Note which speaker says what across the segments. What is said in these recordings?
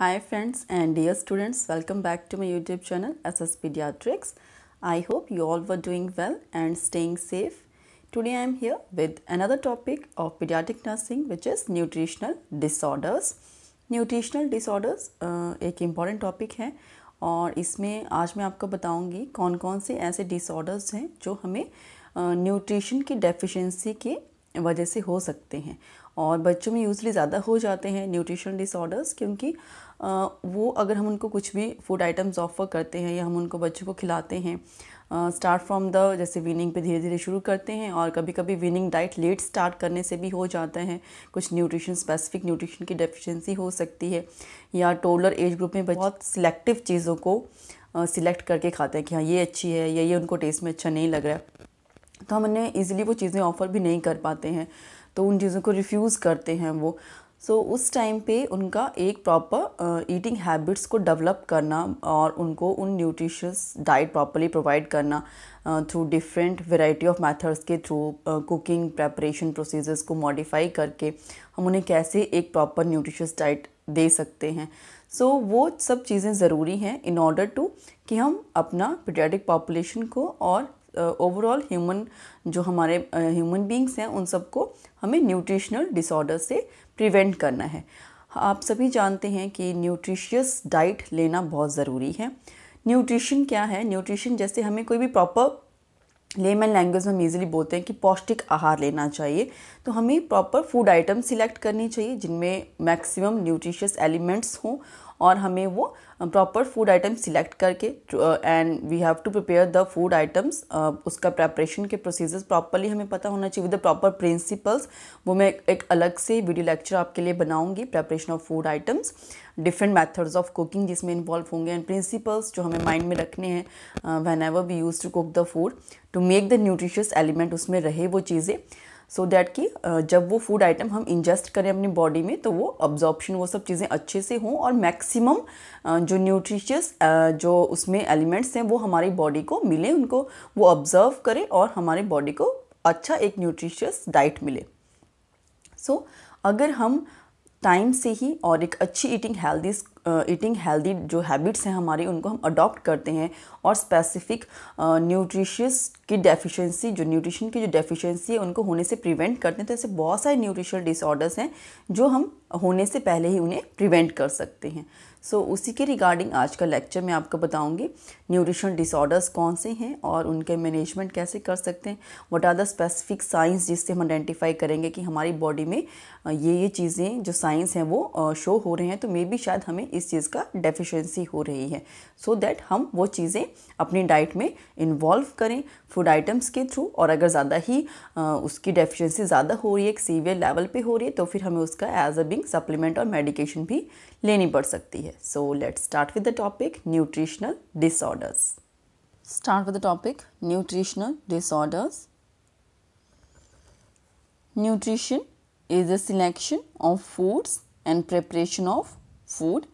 Speaker 1: Hi friends and dear students, welcome back to my YouTube channel SS Pediatrics. I hope you all were doing well and staying safe. Today I am here with another topic of pediatric nursing which is nutritional disorders. nutritional disorders nutritional disorders एक important topic है और इसमें आज मैं आपको बताऊंगी कौन कौन से ऐसे डिसऑर्डर्स हैं जो हमें nutrition की deficiency के वजह से हो सकते हैं और बच्चों में यूजली ज़्यादा हो जाते हैं न्यूट्रिशन डिसऑर्डर्स क्योंकि वो अगर हम उनको कुछ भी फूड आइटम्स ऑफ़र करते हैं या हम उनको बच्चों को खिलाते हैं स्टार्ट फ्रॉम द जैसे विनिंग पे धीरे धीरे शुरू करते हैं और कभी कभी विनिंग डाइट लेट स्टार्ट करने से भी हो जाता है कुछ न्यूट्रिशन स्पेसिफिक न्यूट्रिशन की डेफिशिएंसी हो सकती है या टोलर एज ग्रुप में बहुत सिलेक्टिव चीज़ों को सिलेक्ट करके खाते हैं कि हाँ ये अच्छी है या ये उनको टेस्ट में अच्छा नहीं लग रहा है तो हम उन्हें ईजिली वो चीज़ें ऑफ़र भी नहीं कर पाते हैं तो उन चीज़ों को रिफ्यूज़ करते हैं वो सो so, उस टाइम पे उनका एक प्रॉपर ईटिंग हैबिट्स को डेवलप करना और उनको उन न्यूट्रिशस डाइट प्रॉपरली प्रोवाइड करना through different variety of methods के थ्रू कुकिंग प्रेपरेशन प्रोसीजर्स को मॉडिफाई करके हम उन्हें कैसे एक प्रॉपर न्यूट्रिशस डाइट दे सकते हैं सो so, वो सब चीज़ें ज़रूरी हैं इन ऑर्डर टू कि हम अपना पीडियाटिक पॉपुलेशन को और ओवरऑल ह्यूमन जो हमारे ह्यूमन बींग्स हैं उन सबको हमें न्यूट्रिशनल डिसऑर्डर से प्रिवेंट करना है आप सभी जानते हैं कि न्यूट्रिशियस डाइट लेना बहुत ज़रूरी है न्यूट्रिशन क्या है न्यूट्रिशन जैसे हमें कोई भी प्रॉपर लेमन लैंग्वेज में हम ईजिली बोलते हैं कि पौष्टिक आहार लेना चाहिए तो हमें प्रॉपर फूड आइटम सिलेक्ट करनी चाहिए जिनमें मैक्सिमम न्यूट्रिशियस एलिमेंट्स हों और हमें वो प्रॉपर फूड आइटम सिलेक्ट करके and we have to prepare the food items उसका प्रेपरेशन के प्रोसीजर्स प्रॉपरली हमें पता होना चाहिए विद द प्रॉपर प्रिंसिपल्स वो मैं एक अलग से वीडियो लेक्चर आपके लिए बनाऊंगी preparation of food items different methods of cooking जिसमें इन्वॉल्व होंगे एंड प्रिंसिपल्स जो हमें माइंड में रखने हैं whenever we use to cook the food to make the nutritious element उसमें रहे वो चीज़ें सो so दैट कि जब वो फूड आइटम हम इंजेस्ट करें अपनी बॉडी में तो वो अब्जॉर्प्शन वो सब चीज़ें अच्छे से हों और मैक्सिमम जो न्यूट्रिशियस जो उसमें एलिमेंट्स हैं वो हमारी बॉडी को मिले उनको वो ऑब्जर्व करें और हमारे बॉडी को अच्छा एक न्यूट्रिशियस डाइट मिले सो so, अगर हम टाइम से ही और एक अच्छी ईटिंग हेल्दी ईटिंग हेल्दी जो हैबिट्स हैं हमारी उनको हम अडॉप्ट करते हैं और स्पेसिफिक न्यूट्रिशियस uh, की डेफिशिएंसी जो न्यूट्रिशन की जो डेफिशिएंसी है उनको होने से प्रिवेंट करते हैं तो ऐसे बहुत सारे न्यूट्रिशनल डिसऑर्डर्स हैं जो हम होने से पहले ही उन्हें प्रिवेंट कर सकते हैं सो so, उसी के रिगार्डिंग आज का लेक्चर मैं आपको बताऊंगी न्यूट्रिशन डिसऑर्डर्स कौन से हैं और उनके मैनेजमेंट कैसे कर सकते हैं what are the specific science जिससे हम आइडेंटिफाई करेंगे कि हमारी बॉडी में ये ये चीज़ें जो साइंस हैं वो शो हो रहे हैं तो मे बी शायद हमें इस चीज़ का डेफिशेंसी हो रही है सो so दैट हम वो चीज़ें अपनी डाइट में इन्वॉल्व करें फूड आइटम्स के थ्रू और अगर ज़्यादा ही उसकी डेफिशेंसी ज़्यादा हो रही है एक सीवियर लेवल पर हो रही है तो फिर हमें उसका एज अ बिंग सप्लीमेंट और मेडिकेशन भी लेनी पड़ सकती है so let start with the topic nutritional disorders start with the topic nutritional disorders nutrition is the selection of foods and preparation of food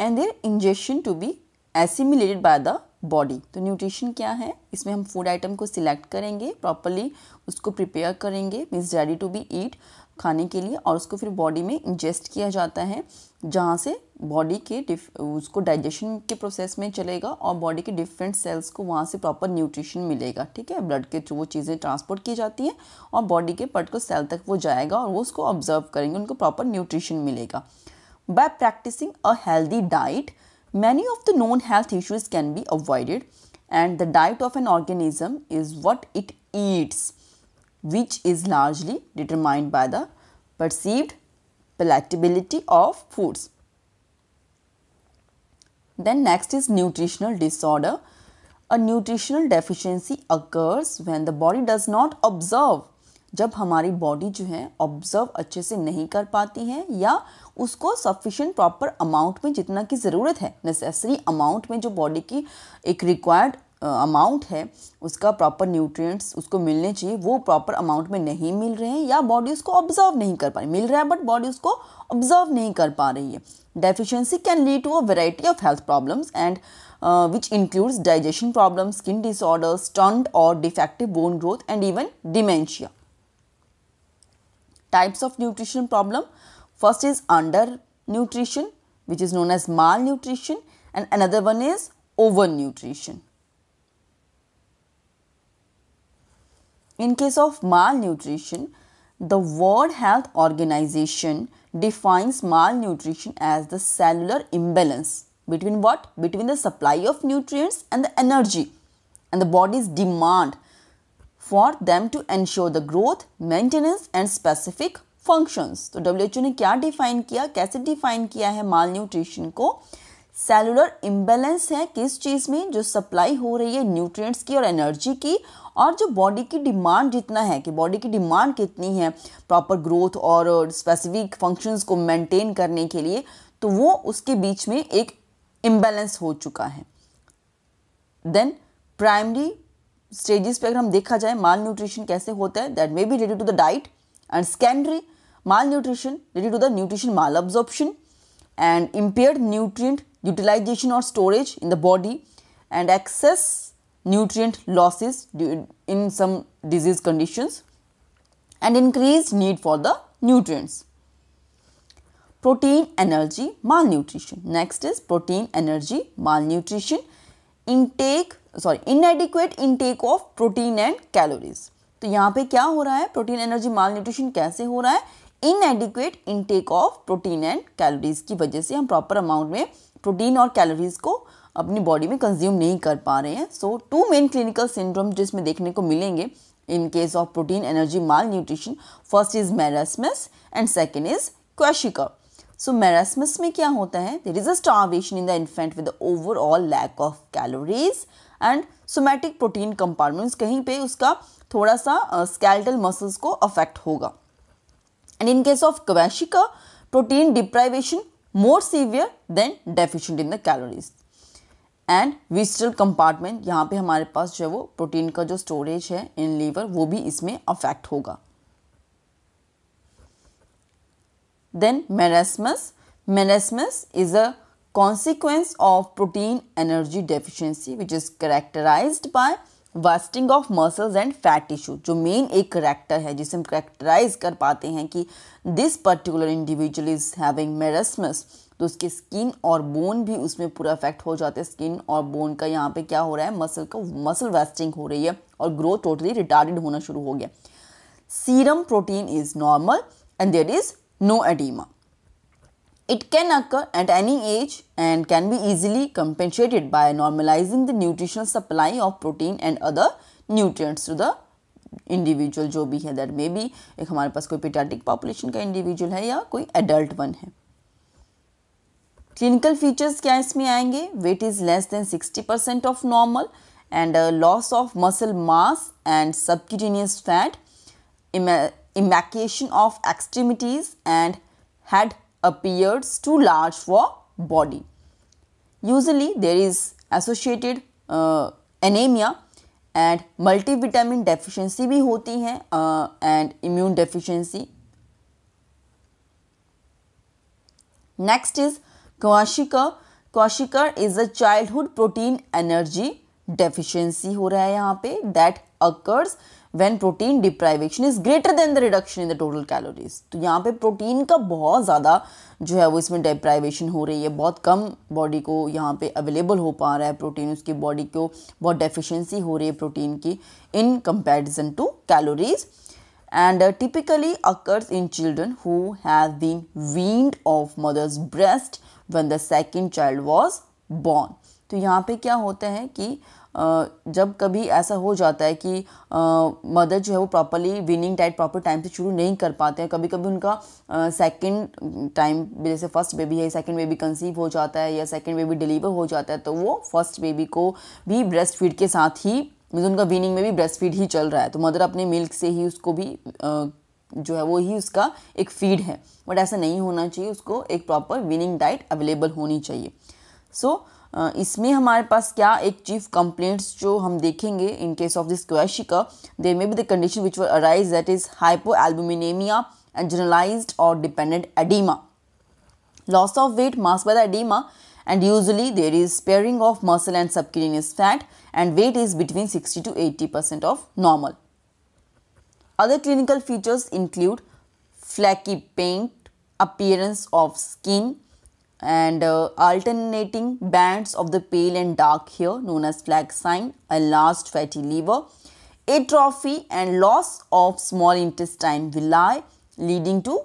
Speaker 1: and their injection to be assimilated by the body तो nutrition क्या है इसमें हम food item को select करेंगे properly उसको prepare करेंगे means ready to be eat खाने के लिए और उसको फिर बॉडी में इंजेस्ट किया जाता है जहाँ से बॉडी के उसको डाइजेशन के प्रोसेस में चलेगा और बॉडी के डिफरेंट सेल्स को वहाँ से प्रॉपर न्यूट्रिशन मिलेगा ठीक है ब्लड के थ्रू वो चीज़ें ट्रांसपोर्ट की जाती हैं और बॉडी के पर्टिकुलर सेल तक वो जाएगा और वो उसको ऑब्जर्व करेंगे उनको प्रॉपर न्यूट्रिशन मिलेगा by practicing a healthy diet many of the non health issues can be avoided and the diet of an organism is what it eats which is largely determined by the perceived palatability of foods. Then next is nutritional disorder. A nutritional deficiency occurs when the body does not observe जब हमारी body जो है observe अच्छे से नहीं कर पाती है या उसको सफिशेंट प्रॉपर अमाउंट में जितना की ज़रूरत है नेसेसरी अमाउंट में जो बॉडी की एक रिक्वायर्ड अमाउंट है उसका प्रॉपर न्यूट्रिएंट्स उसको मिलने चाहिए वो प्रॉपर अमाउंट में नहीं मिल रहे हैं या बॉडी उसको ऑब्जर्व नहीं कर पा रही मिल रहा है बट बॉडी उसको ऑब्जर्व नहीं कर पा रही है deficiency can lead to a variety of health problems and which includes digestion problem skin disorder stunt और defective bone growth and even dementia types of nutrition problem first is undernutrition which is known as malnutrition and another one is overnutrition In case of malnutrition, the World Health Organization defines malnutrition as the cellular imbalance between what? Between the supply of nutrients and the energy and the body's demand for them to ensure the growth, maintenance and specific functions तो WHO ने क्या define किया कैसे define किया है malnutrition को cellular imbalance है किस चीज़ में जो सप्लाई हो रही है न्यूट्रिएंट्स की और एनर्जी की और जो बॉडी की डिमांड जितना है कि बॉडी की डिमांड कितनी है प्रॉपर ग्रोथ और स्पेसिफिक फंक्शंस को मेंटेन करने के लिए तो वो उसके बीच में एक इम्बेलेंस हो चुका है देन प्राइमरी स्टेजेस पे अगर हम देखा जाए माल न्यूट्रिशन कैसे होता है that may be related to the diet and secondary malnutrition related to the nutrition malabsorption and impaired nutrient utilization or storage in the body and excess nutrient losses in some disease conditions and increased need for the nutrients. Protein energy malnutrition. Next is protein energy malnutrition. Intake Sorry, inadequate intake of protein and calories. तो यहाँ पे क्या हो रहा है protein energy माल nutrition कैसे हो रहा है inadequate intake of protein and calories की वजह से हम प्रॉपर अमाउंट में प्रोटीन और कैलोरीज को अपनी बॉडी में कंज्यूम नहीं कर पा रहे हैं so two main clinical syndrome जिसमें देखने को मिलेंगे in case of protein energy malnutrition first is marasmus and second is kwashiorkor so marasmus में क्या होता है there is a starvation in the infant with overall lack of calories and somatic protein compartments कहीं पे उसका थोड़ा सा skeletal uh, muscles को अफेक्ट होगा And in case of Kawashika, protein deprivation more severe than deficient in the calories. And visceral compartment यहाँ पे हमारे पास जो है वो प्रोटीन का जो स्टोरेज है इन लीवर वो भी इसमें अफेक्ट होगा then marasmus marasmus is a consequence of protein energy deficiency which is characterized by wasting of muscles and fat tissue जो मेन एक करैक्टर है जिसे हम करेक्टराइज कर पाते हैं कि this particular individual is having marasmus तो उसकी स्किन और बोन भी उसमें पूरा इफेक्ट हो जाते हैं स्किन और बोन का यहाँ पे क्या हो रहा है मसल का मसल वेस्टिंग हो रही है और ग्रोथ टोटली रिटार्डेड होना शुरू हो गया serum protein is normal and there is no oedema It can occur at any age and can be easily compensated by normalizing the nutritional supply of protein and other nutrients to the individual जो भी है that may be a. हमारे पास कोई pediatric population का individual है या कोई adult one है clinical features क्या इसमें आएंगे weight is less than 60% of normal and loss of muscle mass and subcutaneous fat emaciation of extremities and head appears too large for body. Usually there is associated uh, anemia and vitamin deficiency भी होती है and immune deficiency next is kwashiorkor kwashiorkor is a childhood protein energy deficiency हो रहा है यहाँ पे that occurs when protein deprivation is greater than the reduction in the total calories तो यहाँ पे प्रोटीन का बहुत ज़्यादा जो है वो इसमें डिप्राइवेशन हो रही है बहुत कम बॉडी को यहाँ पे अवेलेबल हो पा रहा है प्रोटीन उसकी बॉडी को बहुत डेफिशिएंसी हो रही है प्रोटीन की in comparison to calories and typically occurs in children who has been weaned off mothers breast when the second child was born तो यहाँ पे क्या होता है कि जब कभी ऐसा हो जाता है कि मदर जो है वो properly weaning diet proper time से शुरू नहीं कर पाते हैं कभी कभी उनका सेकंड टाइम जैसे फर्स्ट बेबी है सेकंड बेबी कंसीव हो जाता है या सेकंड बेबी डिलीवर हो जाता है तो वो फर्स्ट बेबी को भी ब्रेस्ट फीड के साथ ही मीन उनका विनिंग में भी ब्रेस्ट फीड ही चल रहा है तो मदर अपने मिल्क से ही उसको भी आ, जो है वो ही उसका एक फीड है बट ऐसा नहीं होना चाहिए उसको एक प्रॉपर विनिंग डाइट अवेलेबल होनी चाहिए सो so, इसमें हमारे पास क्या एक चीफ कंप्लेंट्स जो हम देखेंगे in case of this kwashiorkor there may be the condition which arise that is hypoalbuminemia and generalize और dependent oedema loss of weight mask by the oedema and usually there is sparing of muscle and subcutaneous fat and weight is between sixty to eighty percent of normal other clinical features include flaky paint appearance of skin and uh, alternating bands of the pale and dark here known as flag sign, a last fatty liver, atrophy and loss of small intestine villi leading to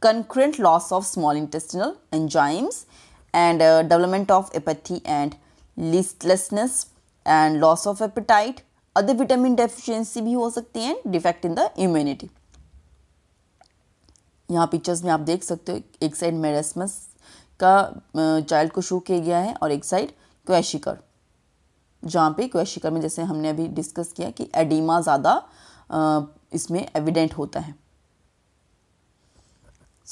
Speaker 1: concurrent loss of small intestinal enzymes and uh, development of apathy and listlessness and loss of appetite Other vitamin deficiency भी हो सकती and defect in the immunity. यहाँ pictures में आप देख सकते हो एक साइड का चाइल्ड को शो किया गया है और एक साइड क्वेशिकर जहाँ पे क्वेशिकर में जैसे हमने अभी डिस्कस किया कि एडिमा ज़्यादा इसमें एविडेंट होता है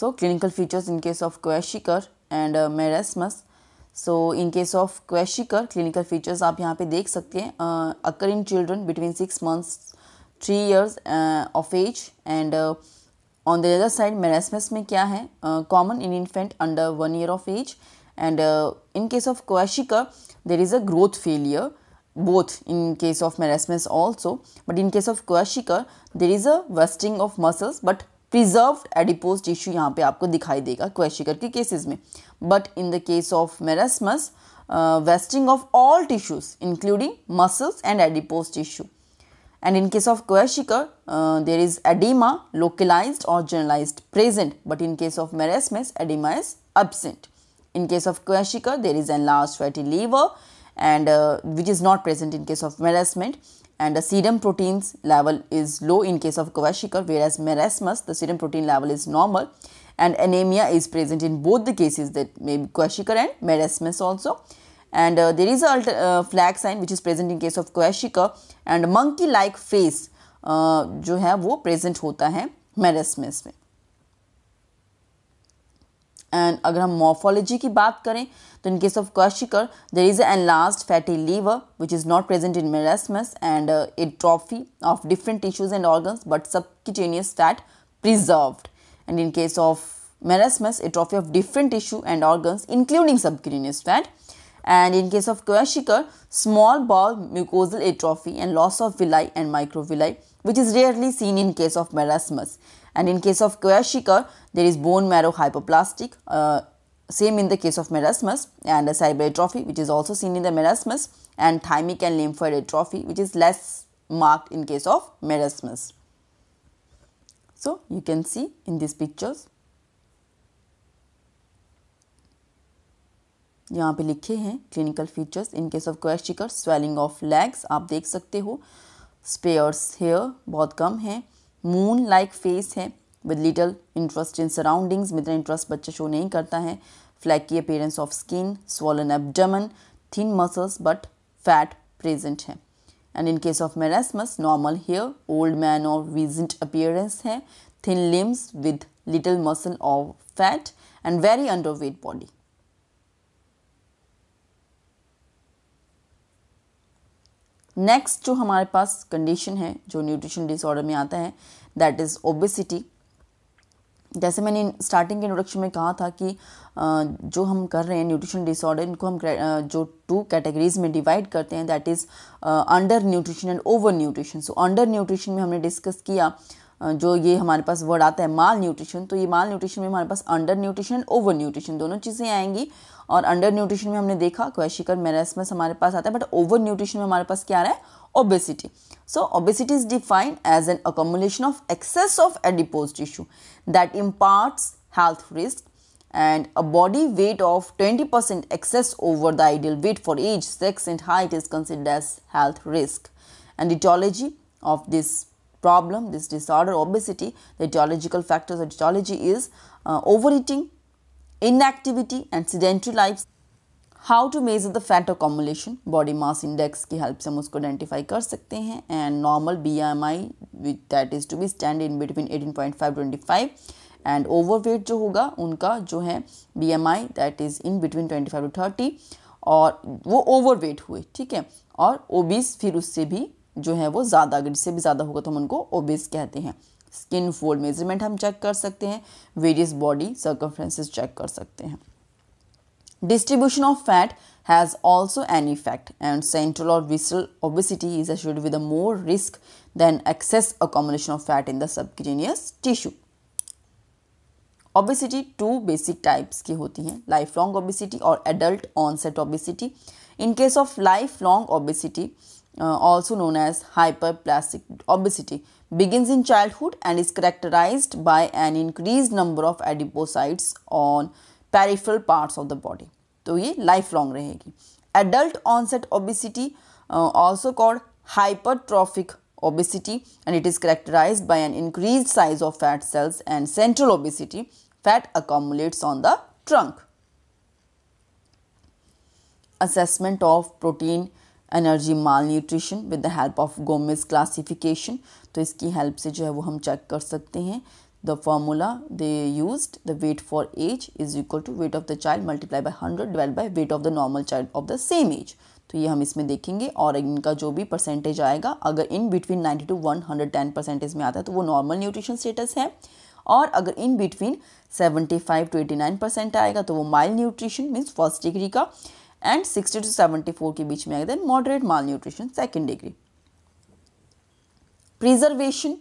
Speaker 1: so clinical features in case of kwashiorkor and uh, so in case of kwashiorkor clinical features आप यहाँ पे देख सकते हैं occur in children between six months three years of age and on the other side marasmus में क्या है common in infant under one year of age and in case of kwashiorkor there is a growth failure both in case of merasmus also but in case of kwashiorkor there is a wasting of muscles but preserve adipose tissue यहाँ पे आपको दिखाई देगा kwashiorkor के cases में but in the case of marasmus wasting of all tissues including muscles and adipose tissue And in case of Koyashika, uh, there is edema localized or generalized present, but in case of marasmus, edema is absent. In case of Koyashika, there is enlarged fatty liver and uh, which is not present in case of marasmus. and the serum proteins level is low in case of Koyashika whereas marasmus, the serum protein level is normal and anemia is present in both the cases that may be Koyashika and marasmus also and uh, there is a uh, flag sign which is present in case of Koyashika and monkey like face uh, wo present hota hai meresmus mein. And agar hum morphology ki baat kare, in case of Koyashika there is an enlarged fatty liver which is not present in meresmus and uh, atrophy of different tissues and organs but subcutaneous fat preserved and in case of Marasmus, atrophy of different tissue and organs including subcutaneous fat and in case of Koyashiker, small bowel mucosal atrophy and loss of villi and microvilli, which is rarely seen in case of marasmus. And in case of Koyashiker, there is bone marrow hypoplastic, uh, same in the case of marasmus, and a atrophy, which is also seen in the marasmus, and thymic and lymphoid atrophy, which is less marked in case of marasmus. So, you can see in these pictures. यहाँ पे लिखे हैं clinical features in case of kwashiorkor swelling of legs आप देख सकते हो sparse hair बहुत कम है मून लाइक फेस है with little interest in surroundings में इतना इंटरेस्ट बच्चा शो नहीं करता है flaky appearance of skin swollen abdomen thin muscles but fat present है and in case of marasmus normal hair old man और रीजेंट अपियरेंस है limbs with little muscle of fat and very underweight body next जो हमारे पास condition है जो nutrition disorder में आता है दैट इज़ ओबेसिटी जैसे मैंने स्टार्टिंग के इंट्रोडक्शन में कहा था कि जो हम कर रहे हैं न्यूट्रिशन डिसऑर्डर इनको हम जो टू कैटेगरीज में डिवाइड करते हैं that is undernutrition and overnutrition so undernutrition में हमने डिस्कस किया जो ये हमारे पास वर्ड आता है माल न्यूट्रिशन तो ये माल न्यूट्रिशन में हमारे पास undernutrition and overnutrition दोनों चीज़ें आएंगी Or undernutrition, we में हमने देखा क्वेशिकर मेरेसमस हमारे पास आता है बट ओवर न्यूट्रिशन में हमारे पास obesity. So, obesity is defined as an accumulation of excess of adipose tissue that imparts health risk and a body weight of 20% excess over the ideal weight for age, sex and height is considered as health risk. And etiology of this problem, this disorder, obesity, the etiological factors of etiology is uh, overeating, inactivity and sedentary life how to measure the fat accumulation body mass index की help से हम उसको identify कर सकते हैं and normal B M I that is to be stand in between eighteen point five twenty five and overweight जो होगा उनका जो है B M I that is in between twenty five to thirty और वो ओवरवेट हुए ठीक है और ओबिस फिर उससे भी जो है वो ज़्यादा अगर इससे भी ज़्यादा होगा तो हम उनको ओबिस कहते हैं स्किन फोल्ड मेजरमेंट हम चेक कर सकते हैं वेरियस बॉडी सर्कमफ्रेंसेज चेक कर सकते हैं distribution of fat has also an effect and central और visceral obesity is assured with more risk than excess accommodation of fat in the subcutaneous tissue obesity two basic types की होती हैं life long obesity और adult onset obesity in case of life long obesity also known as hyperplastic obesity begins in childhood and is characterized by an increased number of adipocytes on peripheral parts of the body. So, this life long. Rahegi. Adult onset obesity uh, also called hypertrophic obesity and it is characterized by an increased size of fat cells and central obesity. Fat accumulates on the trunk. Assessment of protein energy malnutrition with the help of Gomez classification. तो इसकी help से जो है वो हम check कर सकते हैं the formula they use the weight for age is equal to weight of the child multiply by hundred divide by weight of the normal child of the same age तो ये हम इसमें देखेंगे और इनका जो भी परसेंटेज आएगा अगर इन बिटवीन 90 टू 110 परसेंटेज में आता है तो वो नॉर्मल न्यूट्रिशन स्टेटस है और अगर in between 75 to eighty nine percent आएगा तो वो mild nutrition means first degree का एंड 60 टू 74 के बीच में आएगा then moderate malnutrition second degree Preservation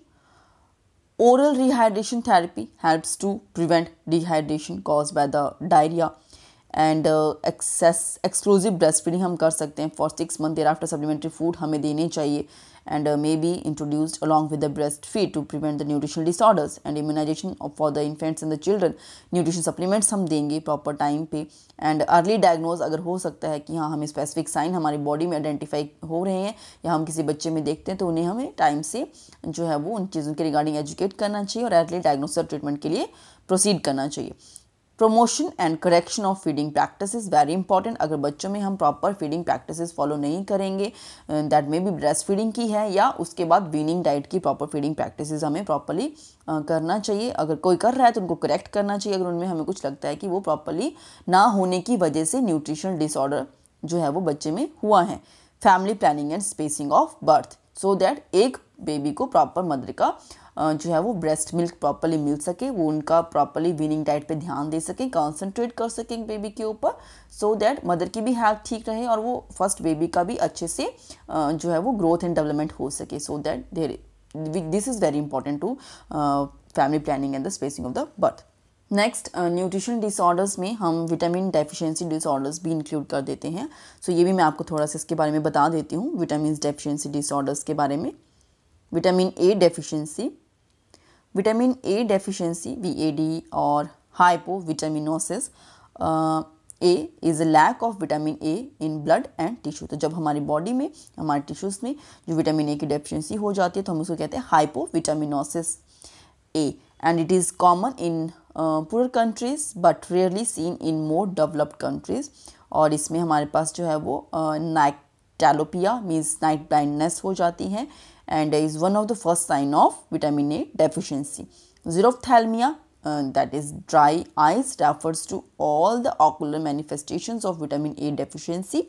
Speaker 1: Oral rehydration therapy helps to prevent dehydration caused by the diarrhea and excess exclusive breast feeding हम कर सकते हैं for six month thereafter supplementary food हमें देने चाहिए and uh, may be introduced along with the breastfeed to prevent the nutritional disorders and immunization for the infants and the children nutrition supplements हम देंगे proper time पे and early diagnose अगर हो सकता है कि हाँ हमें स्पेसिफिक साइन हमारी बॉडी में आइडेंटिफाई हो रहे हैं या हम किसी बच्चे में देखते हैं तो उन्हें हमें टाइम से जो है वो उन चीज़ों के रिगार्डिंग एजुकेट करना चाहिए और अर्ली डायग्नोस और ट्रीटमेंट के लिए प्रोसीड करना चाहिए promotion and correction of feeding practice very important अगर बच्चों में हम प्रॉपर फीडिंग प्रैक्टिस फॉलो नहीं करेंगे that may be breast feeding की है या उसके बाद वीनिंग डाइट की प्रॉपर फीडिंग प्रैक्टिस हमें प्रॉपरली करना चाहिए अगर कोई कर रहा है तो उनको करेक्ट करना चाहिए अगर उनमें हमें कुछ लगता है कि वो प्रॉपरली ना होने की वजह से न्यूट्रिशन डिसऑर्डर जो है वो बच्चे में हुआ है family planning and spacing of birth so that एक बेबी को प्रॉपर मदर का जो है वो ब्रेस्ट मिल्क प्रॉपरली मिल सके वो उनका प्रॉपरली वीनिंग डाइट पे ध्यान दे सकें कॉन्सेंट्रेट कर सकें बेबी के ऊपर सो दैट मदर की भी हेल्थ ठीक रहे और वो फर्स्ट बेबी का भी अच्छे से जो है वो ग्रोथ एंड डेवलपमेंट हो सके so that there this is very important to family planning and the spacing of the birth next nutrition disorders में हम विटामिन डेफिशिएंसी डिसऑर्डर्स भी इंक्लूड कर देते हैं सो so, ये भी मैं आपको थोड़ा सा इसके बारे में बता देती हूँ विटामिन डेफिशिएंसी डिसऑर्डर्स के बारे में vitamin A deficiency vitamin A deficiency वी और hypovitaminosis A is lack of vitamin A in blood and tissue तो जब हमारी बॉडी में हमारे टिश्यूज़ में जो विटामिन ए की डेफिशिएंसी हो जाती है तो हम उसको कहते हैं hypovitaminosis A and it is common in poor countries but rarely seen in more developed countries और इसमें हमारे पास जो है वो nyctalopia means night blindness हो जाती है and is one of the first sign of vitamin A deficiency. Xerophthalmia uh, that is dry eyes refers to all the ocular manifestations of vitamin A deficiency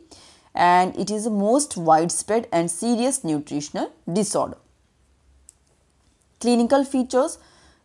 Speaker 1: and it is the most widespread and serious nutritional disorder. Clinical features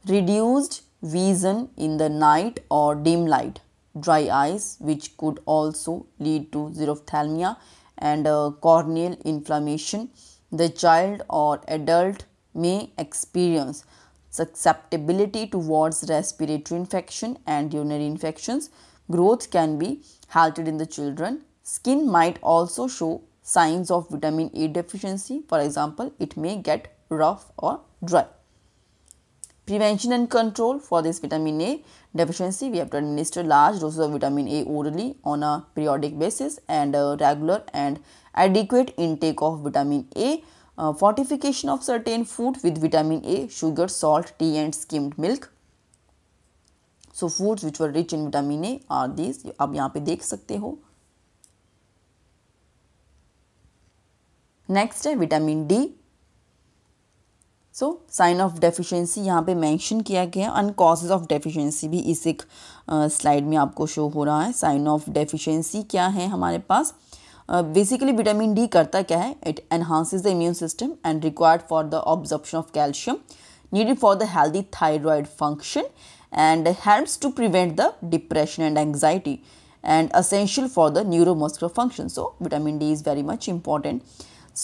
Speaker 1: reduced vision in the night or dim light, dry eyes which could also lead to xerophthalmia and uh, corneal inflammation the child or adult may experience susceptibility towards respiratory infection and urinary infections. Growth can be halted in the children. Skin might also show signs of vitamin A deficiency. For example, it may get rough or dry. Prevention and control for this vitamin A deficiency, we have to administer large doses of vitamin A orally on a periodic basis and a regular and adequate intake of vitamin A. Uh, fortification of certain food with vitamin A, sugar, salt, tea and skimmed milk. So, foods which were rich in vitamin A are these. आप यहाँ पे देख सकते हो next है vitamin D so sign of deficiency यहाँ पे mention किया गया है एंड कॉजेज ऑफ डेफिशिएंसी भी इस एक स्लाइड में आपको शो हो रहा है साइन ऑफ डेफिशिएंसी क्या है हमारे पास बेसिकली विटामिन डी करता क्या है it enhances the immune system and required for the absorption of calcium needed for the healthy thyroid function and helps to prevent the depression and anxiety and essential for the neuromuscular function so vitamin D is very much important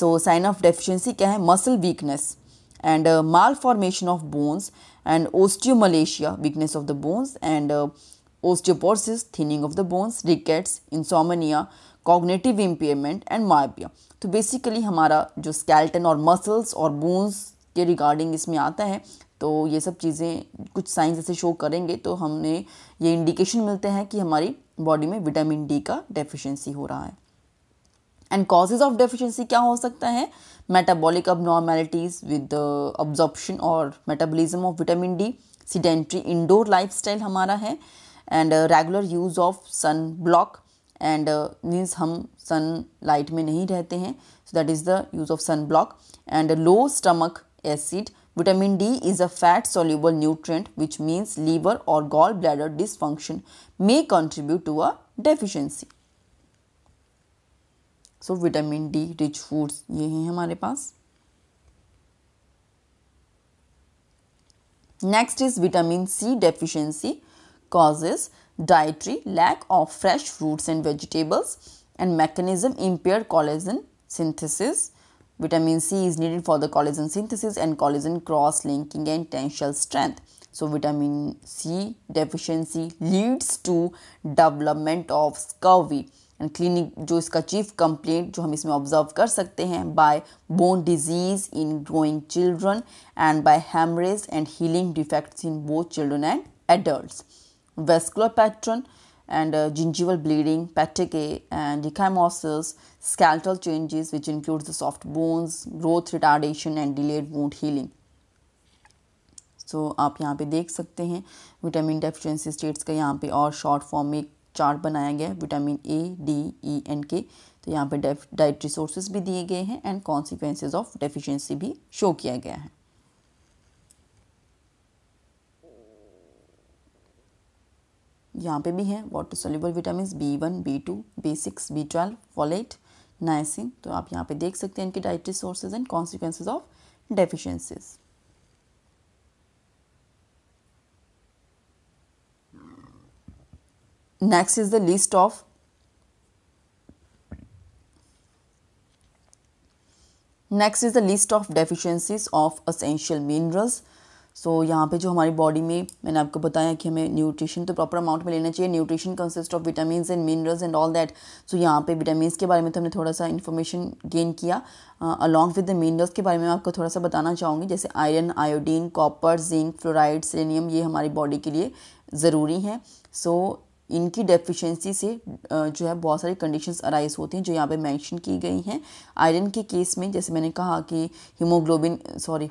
Speaker 1: so sign of deficiency क्या है muscle weakness and uh, malformation of bones and osteomalacia, weakness of the bones and uh, osteoporosis, thinning of the bones, rickets, insomnia, cognitive impairment and myopia तो basically हमारा जो skeleton और muscles और bones के regarding इसमें आता है तो ये सब चीज़ें कुछ साइंस ऐसे शो करेंगे तो हमने ये इंडिकेशन मिलते हैं कि हमारी बॉडी में विटामिन डी का डेफिशिएंसी हो रहा है एंड कॉजेज ऑफ डेफिशिएंसी क्या हो सकता है metabolic abnormalities with the absorption or metabolism of vitamin D, sedentary indoor lifestyle हमारा है and uh, regular use of sun block and uh, means हम sun light में नहीं रहते हैं so that is the use of sun block and uh, low stomach acid vitamin d is a fat soluble nutrient which means liver or gallbladder dysfunction may contribute to a deficiency so vitamin D rich foods ये हैं हमारे पास next is vitamin C deficiency causes dietary lack of fresh fruits and vegetables and mechanism impaired collagen synthesis vitamin c is needed for the collagen synthesis and collagen cross linking and tensile strength so vitamin c deficiency leads to development of scurvy and clinic जो इसका chief complaint जो हम इसमें observe कर सकते हैं by bone disease in growing children and by haemorrhage and healing defects in both children and adult vascular pattern and gingival bleeding petechiae and and skeletal changes which which soft bones growth retardation and delayed and healing so आप यहाँ पे देख सकते हैं vitamin deficiency states का यहाँ पे और शॉर्ट फॉर्म में चार्ट बनाया गया है vitamin A D E and K तो यहाँ पे डाइट रिसोर्सेज भी दिए गए हैं एंड कॉन्सिक्वेंसेज ऑफ डेफिशिएंसी भी शो किया गया है यहाँ पे भी है water soluble vitamin B one B two B six B twelve folate niacin तो आप यहाँ पे देख सकते हैं इनके diet resources and consequences of deficiencies Next is the list of next is the list of deficiencies of essential minerals so यहाँ पे जो हमारी बॉडी में मैंने आपको बताया कि हमें न्यूट्रिशन तो प्रॉपर अमाउंट में लेना चाहिए nutrition consist of vitamin and minerals and all that so यहाँ पे विटामिन के बारे में तो हमने थोड़ा सा इन्फॉर्मेशन गेन किया अलॉन्ग विद द मिनरल्स के बारे में आपको थोड़ा सा बताना चाहूँगी जैसे iron iodine copper zinc fluoride selenium ये हमारी बॉडी के लिए ज़रूरी हैं सो so, इनकी डेफिशिएंसी से जो है बहुत सारी कंडीशंस अराइज होती हैं जो यहाँ पे मेंशन की गई हैं आयरन के केस में जैसे मैंने कहा कि haemoglobin sorry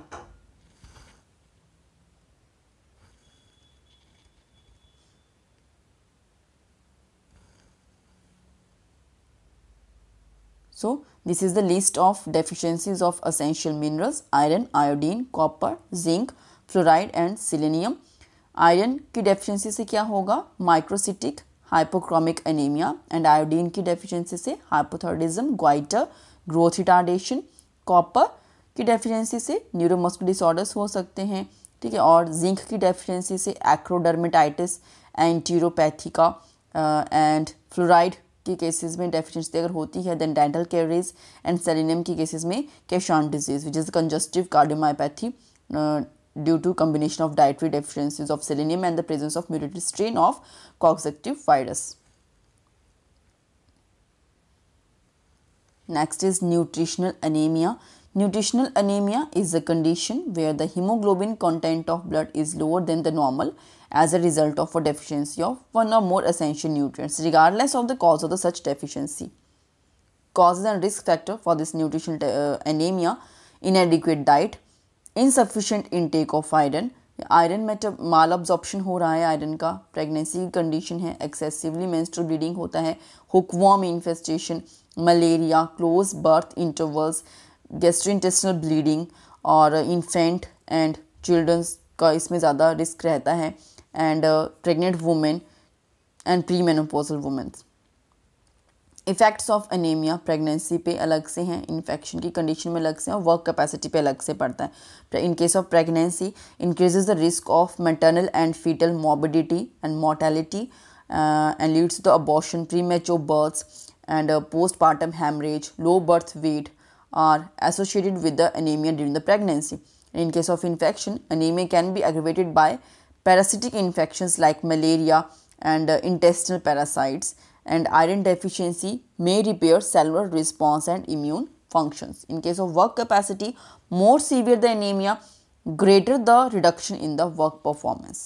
Speaker 1: so this is the list of deficiencies of essential minerals iron iodine copper zinc fluoride and selenium iron की डेफिशिएंसी से क्या होगा microcytic hypochromic anaemia and iodine की डेफिशिएंसी से hypothyroidism goitre growth retardation copper की deficiency से neuromuscular disorders हो सकते हैं ठीक है और जिंक की डेफिशिएंसी से एक्रोडर्मेटाइटिस एंटीरोपैथिका एंड फ्लोराइड की केसेस में डेफिशिएंसी अगर होती है then dental caries and selenium की केसेस में Keshan disease which is congestive cardiomyopathy due to combination of dietary deficiencies of selenium and the presence of mutated strain of coxactive virus. Next is nutritional anemia. Nutritional anemia is a condition where the hemoglobin content of blood is lower than the normal as a result of a deficiency of one or more essential nutrients regardless of the cause of the such deficiency. Causes and risk factor for this nutritional uh, anemia inadequate diet, insufficient intake of iron iron में जब malabsorption हो रहा है iron का pregnancy condition है excessively menstrual bleeding होता है hookworm infestation malaria close birth intervals gastrointestinal bleeding और इन्फेंट एंड चिल्ड्रंस का इसमें ज़्यादा रिस्क रहता है and pregnant women and premenopausal womens effects of anaemia pregnancy पे अलग से हैं इन्फेक्शन की कंडीशन में अलग से और वर्क कैपेसिटी पे अलग से पड़ता है in case of pregnancy increases the risk of maternal and foetal morbidity and mortality and leads the abortion premature births and postpartum haemorrhage low birth weight are associated with the anaemia during the pregnancy in case of infection anaemia can be aggravated by parasitic infection like malaria and intestinal parasites and iron deficiency may repair cellular response and immune functions in case of work capacity more severe the anaemia greater the reduction in the work performance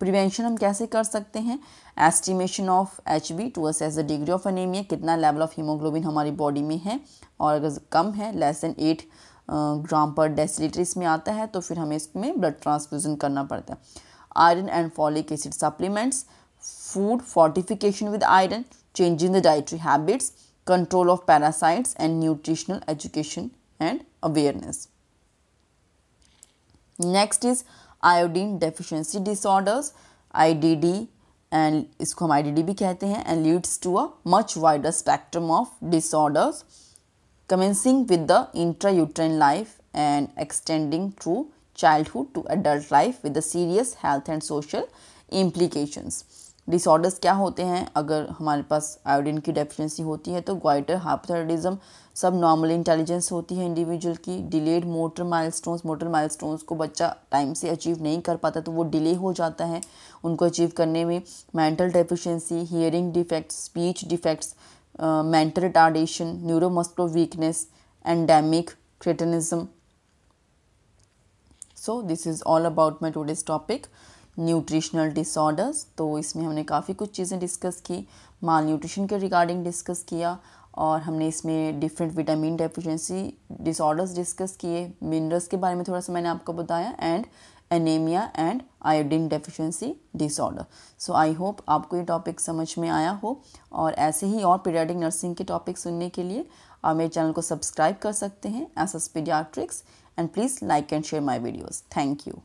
Speaker 1: prevention हम कैसे कर सकते हैं estimation of H B to tours as the degree of anaemia कितना level of haemoglobin हमारी body में है और अगर कम है लेस देन एट ग्राम पर डेसीटर इसमें आता है तो फिर हमें इसमें ब्लड ट्रांसफ्यूजन करना पड़ता है iron and folic acid supplements food fortification with iron, changing the dietary habits, control of parasites and nutritional education and awareness. Next is iodine deficiency disorders IDD and इसको हम IDD भी कहते हैं and leads to a much wider spectrum of disorders commencing with the intrauterine life and extending through childhood to adult life with the serious health and social implications. Disorders क्या होते हैं अगर हमारे पास आयोडीन की deficiency होती है तो goitre hypothyroidism subnormal intelligence होती है इंडिविजुअल की delayed motor milestones motor milestones को बच्चा टाइम से अचीव नहीं कर पाता तो वो डिले हो जाता है उनको अचीव करने में mental deficiency hearing defects speech defects mental retardation neuromuscular weakness endemic cretinism so this is all about my today's topic nutritional disorders तो इसमें हमने काफ़ी कुछ चीज़ें डिस्कस की माल न्यूट्रिशन के रिगार्डिंग डिस्कस किया और हमने इसमें different vitamin deficiency disorders discuss किए मिनरल्स के बारे में थोड़ा सा मैंने आपको बताया and anaemia and iodine deficiency disorder so I hope आपको ये टॉपिक समझ में आया हो और ऐसे ही और पीरियाडिक नर्सिंग के टॉपिक सुनने के लिए आप मेरे चैनल को सब्सक्राइब कर सकते हैं S S paediatrics and please like and share my videos thank you